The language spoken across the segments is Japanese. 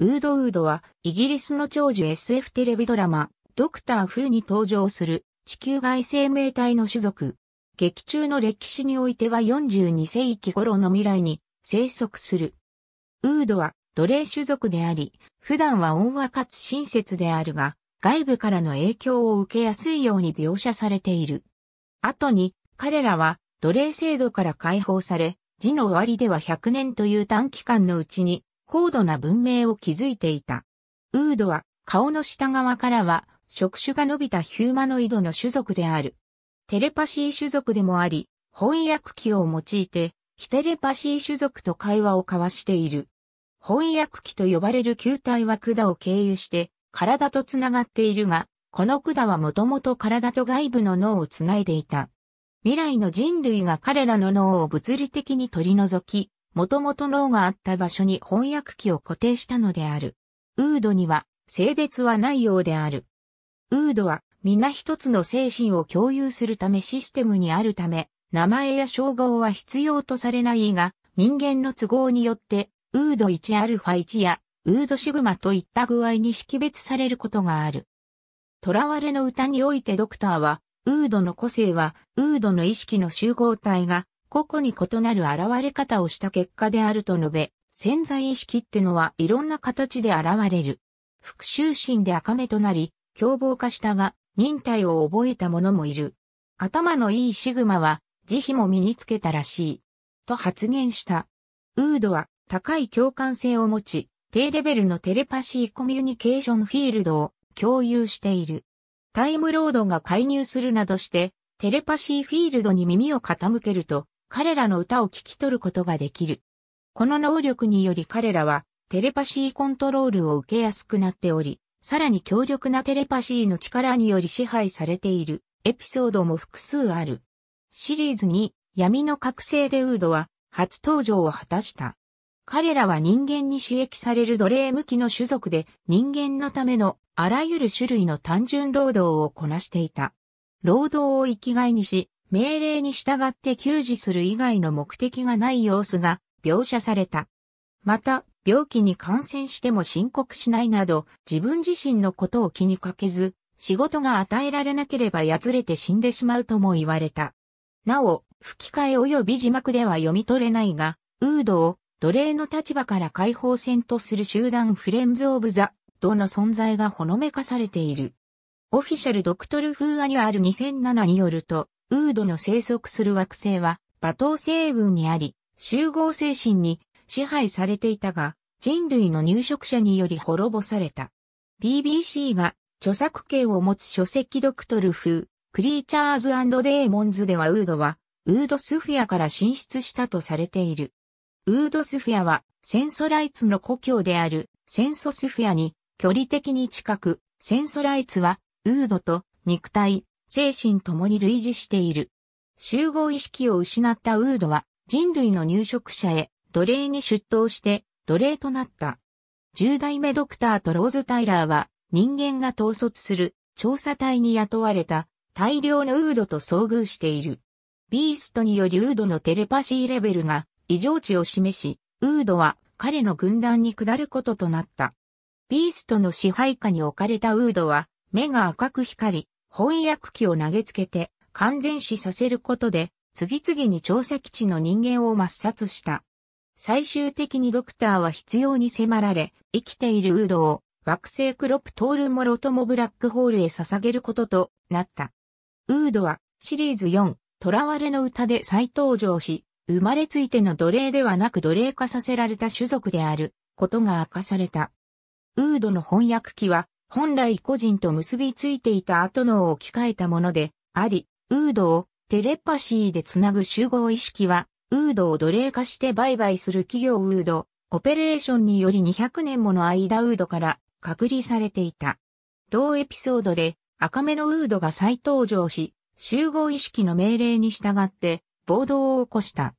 ウードウードは、イギリスの長寿 SF テレビドラマ、ドクター・フーに登場する地球外生命体の種族。劇中の歴史においては42世紀頃の未来に生息する。ウードは奴隷種族であり、普段は温和かつ親切であるが、外部からの影響を受けやすいように描写されている。後に、彼らは奴隷制度から解放され、字の終わりでは100年という短期間のうちに高度な文明を築いていた。ウードは顔の下側からは触手が伸びたヒューマノイドの種族である。テレパシー種族でもあり、翻訳機を用いて、キテレパシー種族と会話を交わしている。翻訳機と呼ばれる球体は管を経由して体とつながっているが、この管はもともと体と外部の脳をつないでいた。未来の人類が彼らの脳を物理的に取り除き、元々脳があった場所に翻訳機を固定したのである。ウードには性別はないようである。ウードは皆一つの精神を共有するためシステムにあるため、名前や称号は必要とされないが、人間の都合によって、ウード 1α1 やウードシグマといった具合に識別されることがある。囚われの歌においてドクターは、ウードの個性は、ウードの意識の集合体が、個々に異なる現れ方をした結果であると述べ、潜在意識ってのはいろんな形で現れる。復讐心で赤目となり、凶暴化したが、忍耐を覚えた者もいる。頭のいいシグマは、慈悲も身につけたらしい。と発言した。ウードは、高い共感性を持ち、低レベルのテレパシーコミュニケーションフィールドを共有している。タイムロードが介入するなどして、テレパシーフィールドに耳を傾けると、彼らの歌を聞き取ることができる。この能力により彼らはテレパシーコントロールを受けやすくなっており、さらに強力なテレパシーの力により支配されているエピソードも複数ある。シリーズに闇の覚醒でウードは初登場を果たした。彼らは人間に刺激される奴隷向きの種族で人間のためのあらゆる種類の単純労働をこなしていた。労働を生きがいにし、命令に従って給仕する以外の目的がない様子が描写された。また、病気に感染しても申告しないなど、自分自身のことを気にかけず、仕事が与えられなければやつれて死んでしまうとも言われた。なお、吹き替え及び字幕では読み取れないが、ウードを奴隷の立場から解放戦とする集団フレンズ・オブ・ザ・ドの存在がほのめかされている。オフィシャル・ドクトル・フー・アニュアル2007によると、ウードの生息する惑星は、馬頭星分にあり、集合精神に支配されていたが、人類の入植者により滅ぼされた。BBC が著作権を持つ書籍ドクトル風、クリーチャーズデーモンズではウードは、ウードスフィアから進出したとされている。ウードスフィアは、センソライツの故郷である、センソスフィアに、距離的に近く、センソライツは、ウードと肉体、精神ともに類似している。集合意識を失ったウードは人類の入植者へ奴隷に出頭して奴隷となった。十代目ドクターとローズ・タイラーは人間が統率する調査隊に雇われた大量のウードと遭遇している。ビーストによりウードのテレパシーレベルが異常値を示し、ウードは彼の軍団に下ることとなった。ビーストの支配下に置かれたウードは目が赤く光り、翻訳機を投げつけて、感電死させることで、次々に調査基地の人間を抹殺した。最終的にドクターは必要に迫られ、生きているウードを惑星クロプトールモロトモブラックホールへ捧げることとなった。ウードはシリーズ4、囚われの歌で再登場し、生まれついての奴隷ではなく奴隷化させられた種族であることが明かされた。ウードの翻訳機は本来個人と結びついていた後のを置き換えたもので、あり、ウードをテレパシーでつなぐ集合意識は、ウードを奴隷化して売買する企業ウード、オペレーションにより200年もの間ウードから隔離されていた。同エピソードで赤目のウードが再登場し、集合意識の命令に従って暴動を起こした。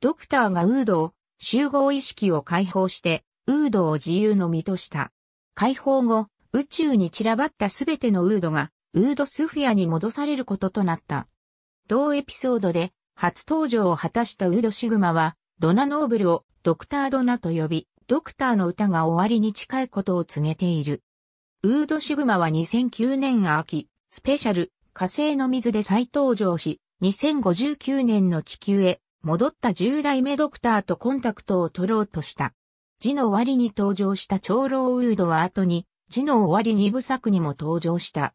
ドクターがウードを集合意識を解放して、ウードを自由の身とした。解放後、宇宙に散らばったすべてのウードが、ウードスフィアに戻されることとなった。同エピソードで、初登場を果たしたウードシグマは、ドナノーブルをドクタードナと呼び、ドクターの歌が終わりに近いことを告げている。ウードシグマは2009年秋、スペシャル、火星の水で再登場し、2059年の地球へ戻った10代目ドクターとコンタクトを取ろうとした。字の終わりに登場した長老ウードは後に地の終わり二部作にも登場した。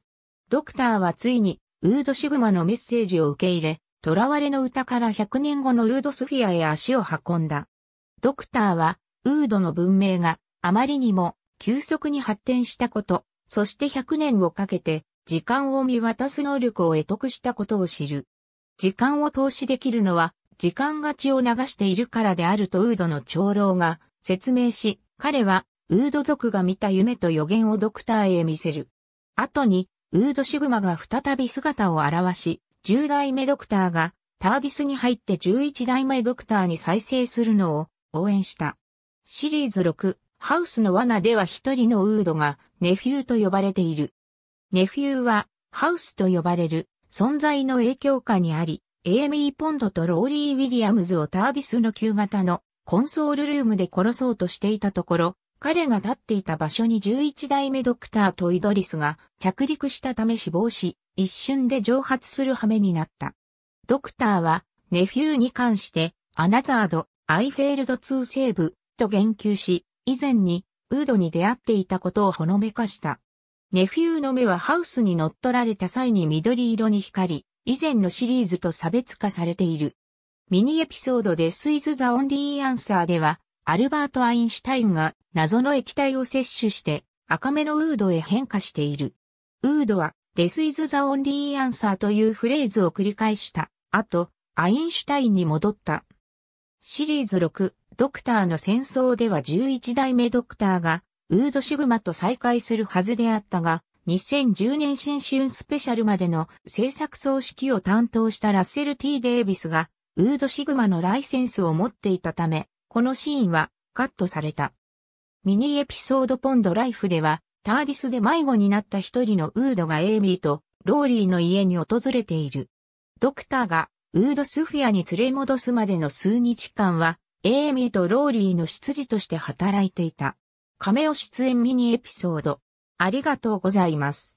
ドクターはついに、ウードシグマのメッセージを受け入れ、囚われの歌から100年後のウードスフィアへ足を運んだ。ドクターは、ウードの文明があまりにも急速に発展したこと、そして100年をかけて時間を見渡す能力を得得したことを知る。時間を投資できるのは、時間が血を流しているからであるとウードの長老が説明し、彼はウード族が見た夢と予言をドクターへ見せる。後に、ウードシグマが再び姿を現し、10代目ドクターがタービスに入って11代目ドクターに再生するのを応援した。シリーズ6、ハウスの罠では一人のウードがネフューと呼ばれている。ネフューはハウスと呼ばれる存在の影響下にあり、エイミー・ポンドとローリー・ウィリアムズをタービスの旧型のコンソールルームで殺そうとしていたところ、彼が立っていた場所に11代目ドクターとイドリスが着陸したため死亡し、一瞬で蒸発する羽目になった。ドクターは、ネフューに関して、アナザード、アイフェールド2西部、と言及し、以前に、ウードに出会っていたことをほのめかした。ネフューの目はハウスに乗っ取られた際に緑色に光り、以前のシリーズと差別化されている。ミニエピソードでスイズ・ザ・オンリー・アンサーでは、アルバート・アインシュタインが謎の液体を摂取して赤目のウードへ変化している。ウードは This is the only answer というフレーズを繰り返した後、アインシュタインに戻った。シリーズ6、ドクターの戦争では11代目ドクターがウード・シグマと再会するはずであったが、2010年新春スペシャルまでの制作総指揮を担当したラッセル・ T・ デイビスが、ウード・シグマのライセンスを持っていたため、このシーンはカットされた。ミニエピソードポンドライフでは、ターディスで迷子になった一人のウードがエイミーとローリーの家に訪れている。ドクターがウードスフィアに連れ戻すまでの数日間は、エイミーとローリーの執事として働いていた。亀尾出演ミニエピソード。ありがとうございます。